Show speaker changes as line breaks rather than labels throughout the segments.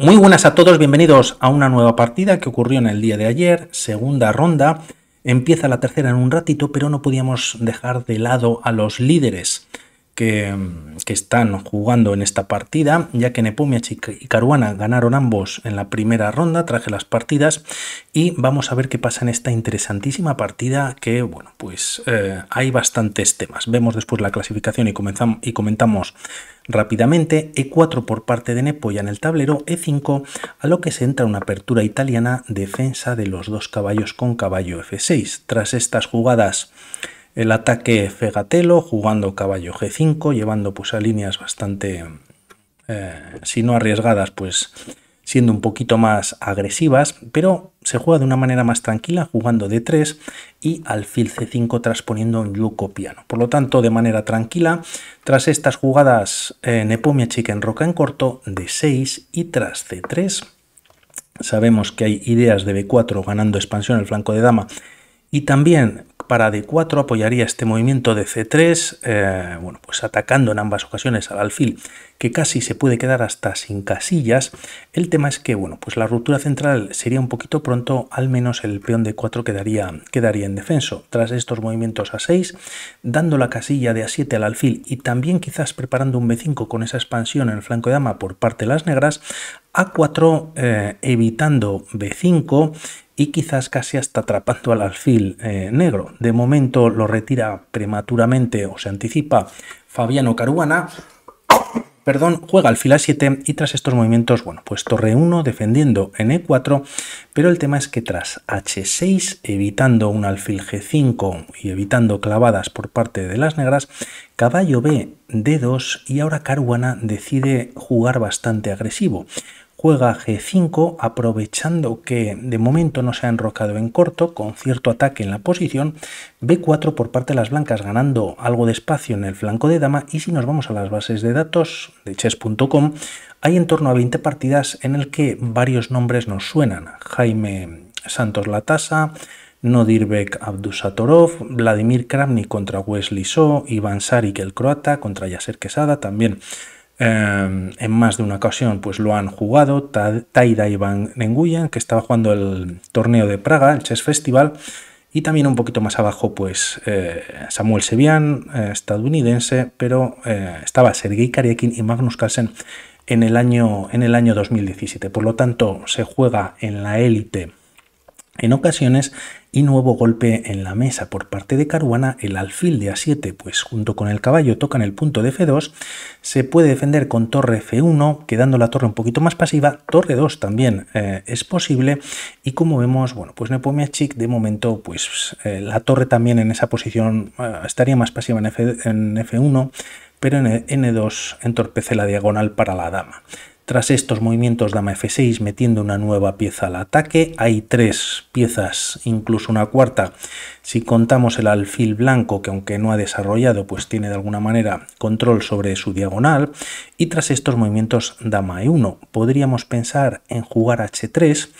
Muy buenas a todos, bienvenidos a una nueva partida que ocurrió en el día de ayer, segunda ronda. Empieza la tercera en un ratito, pero no podíamos dejar de lado a los líderes que, están jugando en esta partida, ya que Nepomiach y Caruana ganaron ambos en la primera ronda, traje las partidas y vamos a ver qué pasa en esta interesantísima partida que, bueno, pues eh, hay bastantes temas. Vemos después la clasificación y, comenzamos, y comentamos rápidamente. E4 por parte de Nepo ya en el tablero, E5, a lo que se entra una apertura italiana, defensa de los dos caballos con caballo F6. Tras estas jugadas el ataque Fegatelo jugando caballo G5, llevando pues a líneas bastante, eh, si no arriesgadas, pues siendo un poquito más agresivas, pero se juega de una manera más tranquila jugando D3 y alfil C5 transponiendo un yuco piano. Por lo tanto, de manera tranquila, tras estas jugadas eh, Nepomia chica en roca en corto, D6 y tras C3, sabemos que hay ideas de B4 ganando expansión en el flanco de dama y también para d4 apoyaría este movimiento de c3, eh, bueno, pues atacando en ambas ocasiones al alfil, que casi se puede quedar hasta sin casillas. El tema es que, bueno, pues la ruptura central sería un poquito pronto, al menos el peón d4 quedaría, quedaría en defenso. Tras estos movimientos a 6, dando la casilla de a7 al alfil y también quizás preparando un b5 con esa expansión en el flanco de dama por parte de las negras, a4 eh, evitando b5 y quizás casi hasta atrapando al alfil eh, negro. De momento lo retira prematuramente o se anticipa Fabiano Caruana. Perdón, juega alfil a 7 y tras estos movimientos, bueno, pues torre 1 defendiendo en e4, pero el tema es que tras h6, evitando un alfil g5 y evitando clavadas por parte de las negras, caballo b d2 y ahora Caruana decide jugar bastante agresivo juega g5 aprovechando que de momento no se ha enrocado en corto con cierto ataque en la posición, b4 por parte de las blancas ganando algo de espacio en el flanco de dama y si nos vamos a las bases de datos de chess.com hay en torno a 20 partidas en el que varios nombres nos suenan, Jaime Santos Latasa, Nodirbek Abdusatorov, Vladimir Kramnik contra Wesley So, Iván Sarik el croata contra Yasser Quesada también Em, en más de una ocasión pues lo han jugado Taida Iván Nguyen, que estaba jugando el torneo de Praga, el Chess Festival, y también un poquito más abajo pues eh, Samuel Sevian, eh, estadounidense, pero eh, estaba Sergei Kariakin y Magnus Carlsen en el, año, en el año 2017. Por lo tanto, se juega en la élite en ocasiones y nuevo golpe en la mesa por parte de Caruana, el alfil de A7, pues junto con el caballo tocan el punto de F2, se puede defender con torre F1, quedando la torre un poquito más pasiva, torre 2 también eh, es posible, y como vemos, bueno, pues Nepomiachik de momento, pues eh, la torre también en esa posición eh, estaría más pasiva en, F, 1 pero en e, n 2 entorpece la diagonal para la dama. Tras estos movimientos dama f6 metiendo una nueva pieza al ataque, hay tres piezas, incluso una cuarta. Si contamos el alfil blanco, que aunque no ha desarrollado, pues tiene de alguna manera control sobre su diagonal. Y tras estos movimientos dama e1, podríamos pensar en jugar h3.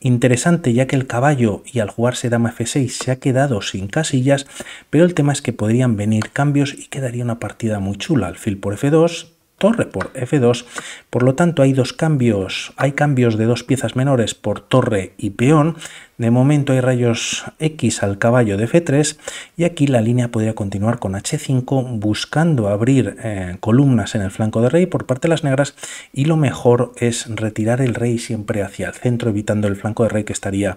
Interesante ya que el caballo y al jugarse dama f6 se ha quedado sin casillas, pero el tema es que podrían venir cambios y quedaría una partida muy chula. Alfil por f2, torre por f2. Por lo tanto, hay dos cambios, hay cambios de dos piezas menores por torre y peón. De momento hay rayos X al caballo de F3 y aquí la línea podría continuar con H5 buscando abrir eh, columnas en el flanco de rey por parte de las negras y lo mejor es retirar el rey siempre hacia el centro evitando el flanco de rey que estaría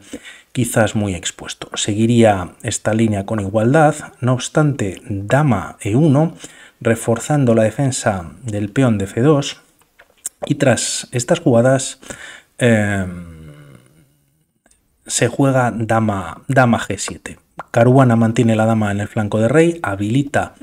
quizás muy expuesto. Seguiría esta línea con igualdad, no obstante dama E1 reforzando la defensa del peón de c 2 y tras estas jugadas em, se juega dama, dama G7. Caruana mantiene la dama en el flanco de rey, habilita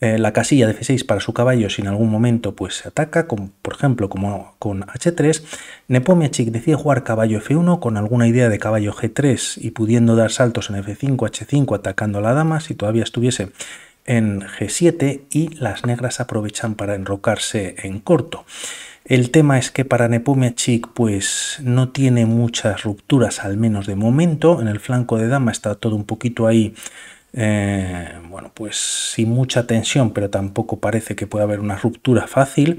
eh, la casilla de F6 para su caballo si en algún momento pues, se ataca, por ejemplo como con H3. Nepomiachik decide jugar caballo F1 con alguna idea de caballo G3 y pudiendo dar saltos en F5, H5 atacando a la dama si todavía estuviese en G7 y las negras aprovechan para enrocarse en corto. El tema es que para chic pues no tiene muchas rupturas, al menos de momento. En el flanco de dama está todo un poquito ahí, eh, bueno, pues sin mucha tensión, pero tampoco parece que pueda haber una ruptura fácil.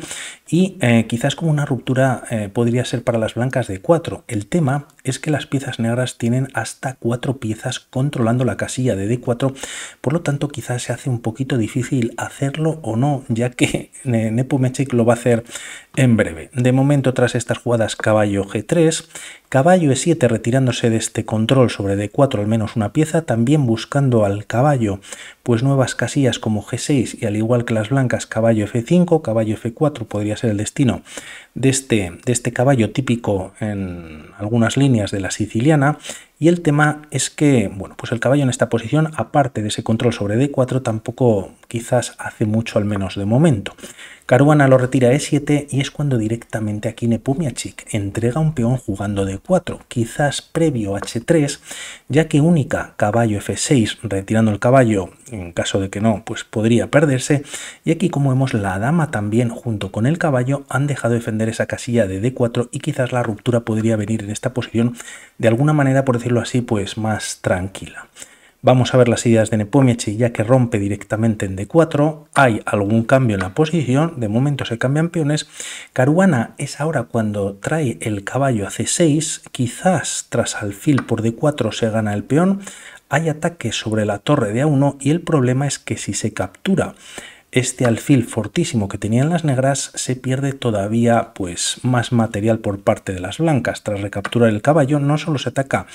Y eh, quizás como una ruptura eh, podría ser para las blancas de 4. El tema es que las piezas negras tienen hasta cuatro piezas controlando la casilla de D4, por lo tanto quizás se hace un poquito difícil hacerlo o no, ya que Nepomechik lo va a hacer en breve. De momento, tras estas jugadas caballo G3, caballo E7 retirándose de este control sobre D4 al menos una pieza, también buscando al caballo pues nuevas casillas como G6 y al igual que las blancas caballo F5, caballo F4 podría ser el destino de este, de este caballo típico en algunas líneas de la siciliana y el tema es que, bueno, pues el caballo en esta posición, aparte de ese control sobre D4, tampoco quizás hace mucho al menos de momento. Caruana lo retira e7 y es cuando directamente aquí Nepumiachik entrega un peón jugando d 4, quizás previo a h3, ya que única caballo f6 retirando el caballo, en caso de que no, pues podría perderse, y aquí como vemos la dama también junto con el caballo han dejado defender esa casilla de d4 y quizás la ruptura podría venir en esta posición de alguna manera, por decirlo así, pues más tranquila. Vamos a ver las ideas de Nepomniachtchi ya que rompe directamente en D4. Hay algún cambio en la posición. De momento se cambian peones. Caruana es ahora cuando trae el caballo a C6. Quizás tras alfil por D4 se gana el peón. Hay ataque sobre la torre de A1 y el problema es que si se captura este alfil fortísimo que tenían las negras se pierde todavía pues más material por parte de las blancas. Tras recapturar el caballo no solo se ataca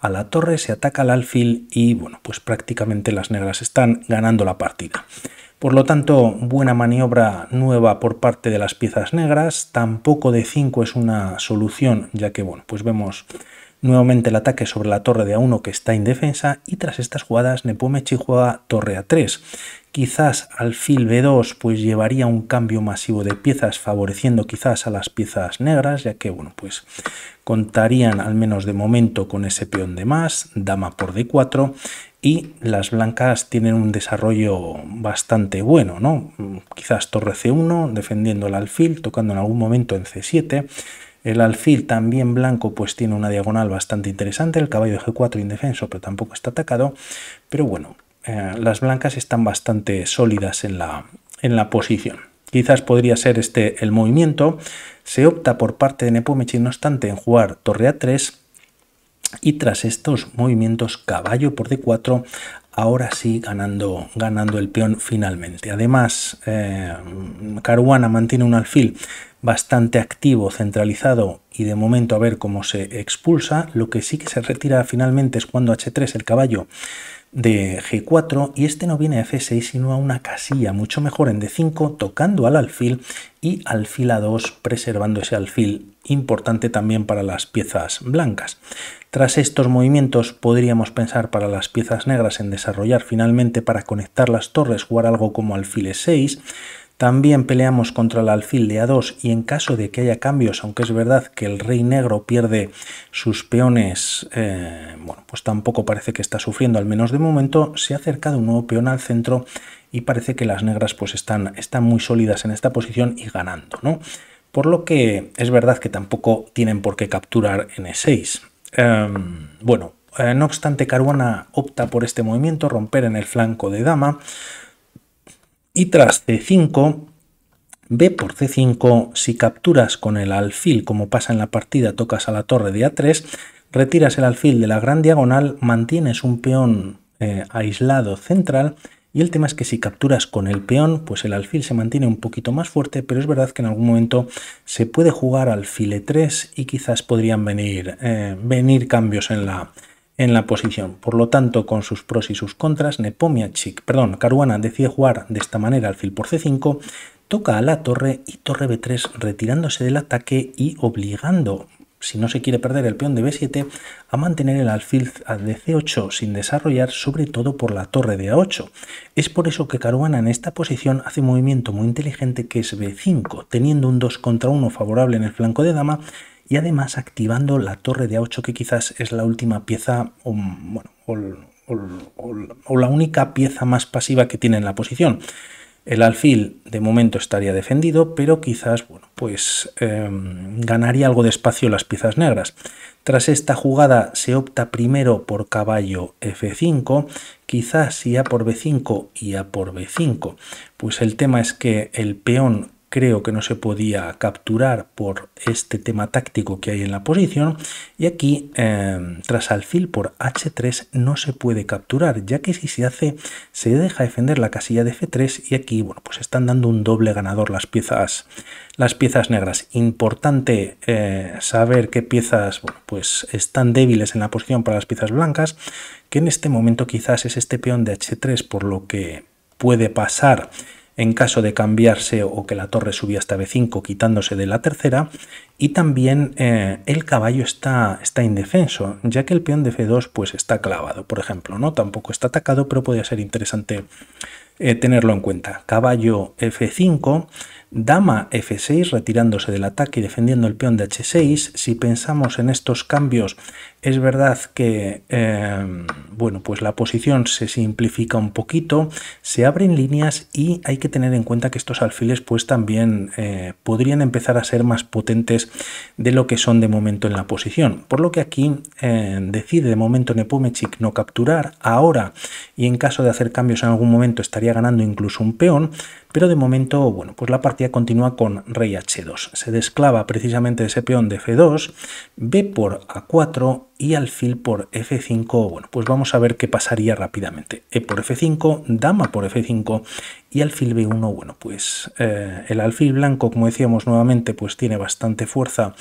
a la torre, se ataca al alfil y bueno, pues prácticamente las negras están ganando la partida. Por lo tanto, buena maniobra nueva por parte de las piezas negras, tampoco de 5 es una solución, ya que bueno, pues vemos Nuevamente el ataque sobre la torre de A1 que está indefensa y tras estas jugadas Nepomechi juega torre A3. Quizás alfil B2 pues llevaría un cambio masivo de piezas favoreciendo quizás a las piezas negras ya que bueno pues contarían al menos de momento con ese peón de más, dama por D4 y las blancas tienen un desarrollo bastante bueno, ¿no? Quizás torre C1 defendiendo el alfil, tocando en algún momento en C7 el alfil también blanco pues tiene una diagonal bastante interesante, el caballo de G4 indefenso pero tampoco está atacado, pero bueno, eh, las blancas están bastante sólidas en la, en la posición. Quizás podría ser este el movimiento. Se opta por parte de Nepomechi, no obstante, en jugar torre A3 y tras estos movimientos caballo por D4, ahora sí ganando, ganando el peón finalmente. Además, eh, Caruana mantiene un alfil bastante activo, centralizado y de momento a ver cómo se expulsa. Lo que sí que se retira finalmente es cuando H3, el caballo de G4, y este no viene a F6 sino a una casilla, mucho mejor en D5, tocando al alfil y alfil a 2, preservando ese alfil, importante también para las piezas blancas. Tras estos movimientos podríamos pensar para las piezas negras en desarrollar finalmente para conectar las torres, jugar algo como alfil 6 también peleamos contra el alfil de A2 y en caso de que haya cambios, aunque es verdad que el rey negro pierde sus peones, eh, bueno, pues tampoco parece que está sufriendo, al menos de momento, se ha acercado un nuevo peón al centro y parece que las negras pues están, están muy sólidas en esta posición y ganando, ¿no? Por lo que es verdad que tampoco tienen por qué capturar en E6. Em, bueno, eh, no obstante, Caruana opta por este movimiento, romper en el flanco de dama, y tras C5, B por C5, si capturas con el alfil como pasa en la partida, tocas a la torre de A3, retiras el alfil de la gran diagonal, mantienes un peón eh, aislado central y el tema es que si capturas con el peón, pues el alfil se mantiene un poquito más fuerte, pero es verdad que en algún momento se puede jugar alfil E3 y quizás podrían venir, eh, venir cambios en la, en la posición. Por lo tanto, con sus pros y sus contras, Nepomiachik perdón, Caruana decide jugar de esta manera alfil por c5, toca a la torre y torre b3 retirándose del ataque y obligando, si no se quiere perder el peón de b7, a mantener el alfil de c8 sin desarrollar, sobre todo por la torre de a8. Es por eso que Caruana en esta posición hace un movimiento muy inteligente que es b5, teniendo un 2 contra 1 favorable en el flanco de dama y además activando la torre de A8 que quizás es la última pieza o, la única pieza más pasiva que tiene en la posición. El alfil de momento estaría defendido, pero quizás bueno, pues, em, ganaría algo de espacio las piezas negras. Tras esta jugada se opta primero por caballo f5, quizás si a por b5 y a por b5. Pues el tema es que el peón creo que no se podía capturar por este tema táctico que hay en la posición y aquí em, tras alfil por h3 no se puede capturar ya que si se hace se deja defender la casilla de f3 y aquí bueno pues están dando un doble ganador las piezas las piezas negras importante eh, saber qué piezas pues están débiles en la posición para las piezas blancas que en este momento quizás es este peón de h3 por lo que puede pasar en caso de cambiarse o que la torre subía hasta B5 quitándose de la tercera y también eh, el caballo está, está indefenso ya que el peón de F2 pues está clavado por ejemplo no tampoco está atacado pero podría ser interesante eh, tenerlo en cuenta caballo F5 Dama F6 retirándose del ataque y defendiendo el peón de H6. Si pensamos en estos cambios, es verdad que em, bueno, pues la posición se simplifica un poquito, se abren líneas y hay que tener en cuenta que estos alfiles pues también eh, podrían empezar a ser más potentes de lo que son de momento en la posición. Por lo que aquí em, decide de momento Nepomechik no capturar ahora y en caso de hacer cambios en algún momento estaría ganando incluso un peón, pero de momento, bueno, pues la partida continúa con rey h2. Se desclava precisamente ese peón de f2, b por a4 y alfil por f5. Bueno, pues vamos a ver qué pasaría rápidamente. E por f5, dama por f5 y alfil b1. Bueno, pues eh, el alfil blanco, como decíamos nuevamente, pues tiene bastante fuerza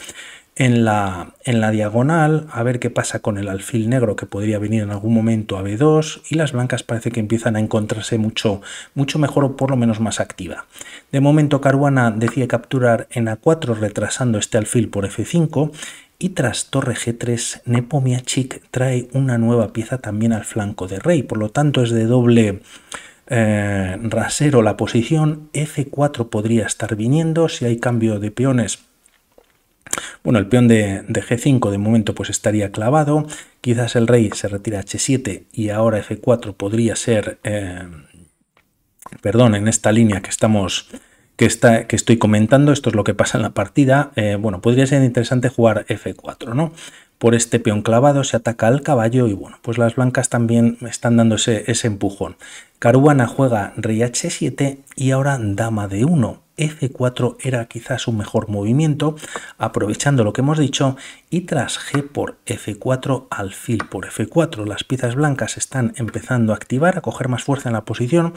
en la, en la diagonal, a ver qué pasa con el alfil negro que podría venir en algún momento a B2 y las blancas parece que empiezan a encontrarse mucho, mucho mejor o por lo menos más activa. De momento Caruana decide capturar en A4 retrasando este alfil por F5 y tras torre G3, Nepomiachik trae una nueva pieza también al flanco de rey, por lo tanto es de doble... Eh, rasero la posición, F4 podría estar viniendo, si hay cambio de peones bueno, el peón de, G5 de momento pues estaría clavado. Quizás el rey se retira H7 y ahora F4 podría ser, eh, perdón, en esta línea que estamos... Que, está, que estoy comentando, esto es lo que pasa en la partida. Eh, bueno, podría ser interesante jugar F4, ¿no? Por este peón clavado se ataca al caballo y bueno, pues las blancas también están dándose ese empujón. Caruana juega rey H7 y ahora dama de 1 F4 era quizás un mejor movimiento, aprovechando lo que hemos dicho, y tras G por F4, alfil por F4. Las piezas blancas están empezando a activar, a coger más fuerza en la posición,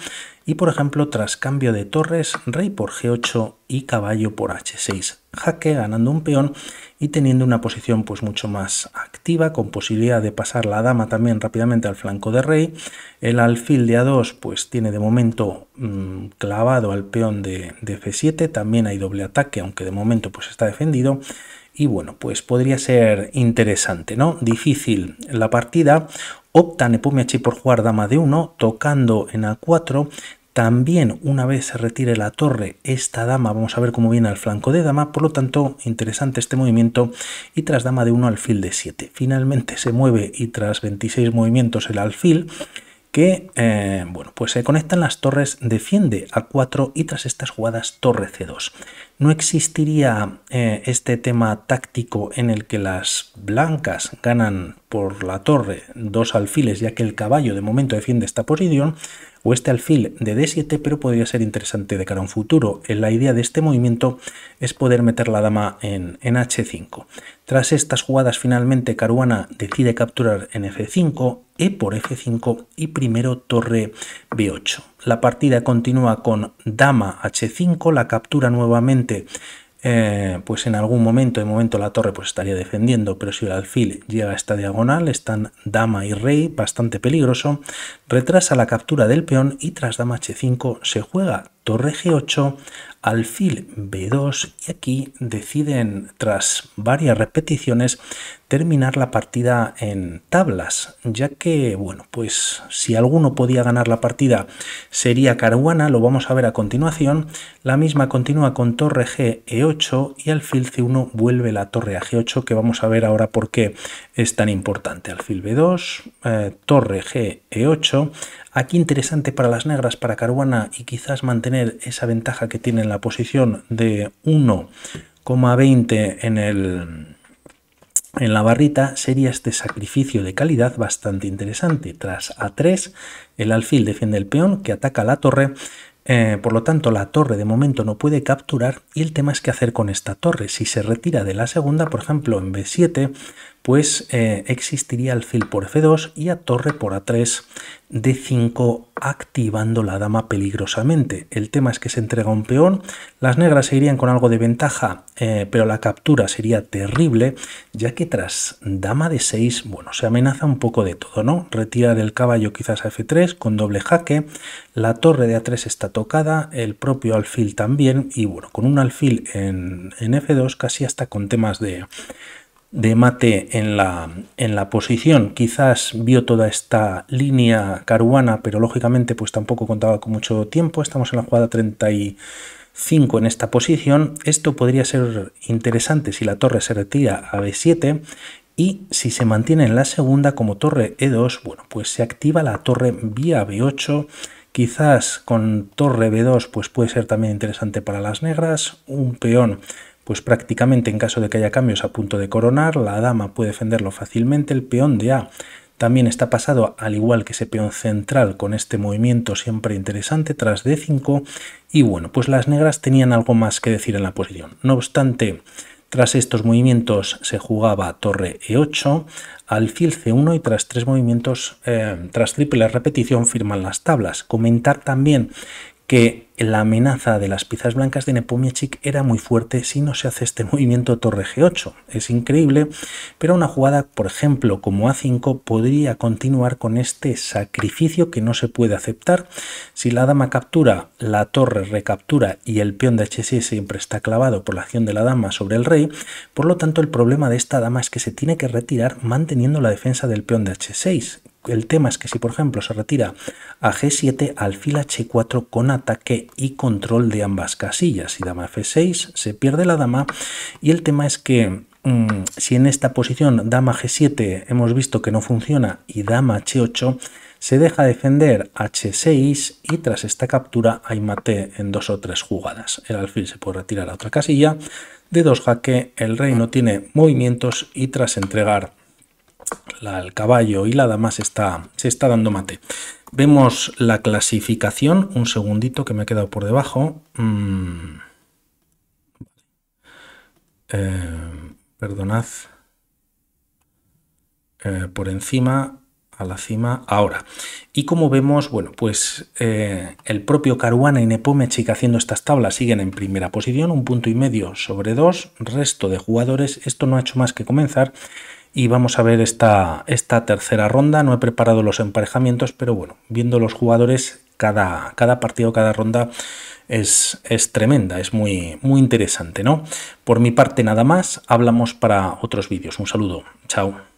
y por ejemplo, tras cambio de torres, rey por G8, y caballo por h6 jaque ganando un peón y teniendo una posición pues mucho más activa con posibilidad de pasar la dama también rápidamente al flanco de rey el alfil de a2 pues tiene de momento mm, clavado al peón de, f7 también hay doble ataque aunque de momento pues está defendido y bueno pues podría ser interesante no difícil la partida opta Nepomiachi por jugar dama de 1 tocando en a4 también una vez se retire la torre, esta dama, vamos a ver cómo viene al flanco de dama, por lo tanto interesante este movimiento y tras dama de 1 alfil de 7. Finalmente se mueve y tras 26 movimientos el alfil que eh, bueno, pues se conectan las torres, defiende a 4 y tras estas jugadas torre C2 no existiría eh, este tema táctico en el que las blancas ganan por la torre dos alfiles, ya que el caballo de momento defiende esta posición, o este alfil de d7, pero podría ser interesante de cara a un futuro. Eh, la idea de este movimiento es poder meter la dama en, en h5. Tras estas jugadas, finalmente Caruana decide capturar en f5, e por F5 y primero torre B8. La partida continúa con dama H5, la captura nuevamente eh, pues en algún momento, de momento la torre pues estaría defendiendo, pero si el alfil llega a esta diagonal, están dama y rey, bastante peligroso, retrasa la captura del peón y tras dama h5 se juega torre G8, alfil B2 y aquí deciden tras varias repeticiones terminar la partida en tablas, ya que bueno, pues si alguno podía ganar la partida sería Caruana, lo vamos a ver a continuación. La misma continúa con torre G E8 y alfil C1 vuelve la torre a G8, que vamos a ver ahora por qué es tan importante. Alfil B2, eh, torre G E8. Aquí interesante para las negras, para Caruana y quizás mantener esa ventaja que tiene en la posición de 1,20 en el en la barrita sería este sacrificio de calidad bastante interesante. Tras A3, el alfil defiende el peón que ataca la torre, eh, por lo tanto la torre de momento no puede capturar y el tema es qué hacer con esta torre. Si se retira de la segunda, por ejemplo en B7, pues eh, existiría alfil por f2 y a torre por a3, d5 activando la dama peligrosamente. El tema es que se entrega un peón, las negras se irían con algo de ventaja, eh, pero la captura sería terrible, ya que tras dama de 6, bueno, se amenaza un poco de todo, ¿no? Retirar el caballo quizás a f3 con doble jaque, la torre de a3 está tocada, el propio alfil también, y bueno, con un alfil en, en f2 casi hasta con temas de de mate en la, en la posición. Quizás vio toda esta línea caruana, pero lógicamente pues tampoco contaba con mucho tiempo. Estamos en la jugada 35 en esta posición. Esto podría ser interesante si la torre se retira a B7 y si se mantiene en la segunda como torre E2, bueno, pues se activa la torre vía B8. Quizás con torre B2 pues puede ser también interesante para las negras. Un peón pues prácticamente en caso de que haya cambios a punto de coronar, la dama puede defenderlo fácilmente, el peón de A también está pasado al igual que ese peón central con este movimiento siempre interesante tras D5 y bueno, pues las negras tenían algo más que decir en la posición. No obstante, tras estos movimientos se jugaba torre E8, alfil C1 y tras tres movimientos, eh, tras triple repetición firman las tablas. Comentar también que la amenaza de las piezas blancas de Nepomiachik era muy fuerte si no se hace este movimiento torre G8. Es increíble, pero una jugada, por ejemplo, como A5 podría continuar con este sacrificio que no se puede aceptar. Si la dama captura, la torre recaptura y el peón de H6 siempre está clavado por la acción de la dama sobre el rey, por lo tanto el problema de esta dama es que se tiene que retirar manteniendo la defensa del peón de H6. El tema es que si por ejemplo se retira a G7, alfil H4 con ataque y control de ambas casillas. y dama f6 se pierde la dama y el tema es que mm, si en esta posición dama g7 hemos visto que no funciona y dama h8 se deja defender h6 y tras esta captura hay mate en dos o tres jugadas. El alfil se puede retirar a otra casilla, de dos jaque el rey no tiene movimientos y tras entregar la, el caballo y la dama se está dando mate. Vemos la clasificación, un segundito que me ha quedado por debajo. Mm. Eh, perdonad. Eh, por encima a la cima ahora. Y como vemos, bueno, pues eh, el propio Caruana y Nepomechik haciendo estas tablas siguen en primera posición, un punto y medio sobre dos, resto de jugadores, esto no ha hecho más que comenzar y vamos a ver esta, esta tercera ronda, no he preparado los emparejamientos, pero bueno, viendo los jugadores, cada, cada partido, cada ronda es, es, tremenda, es muy, muy interesante, ¿no? Por mi parte nada más, hablamos para otros vídeos, un saludo, chao.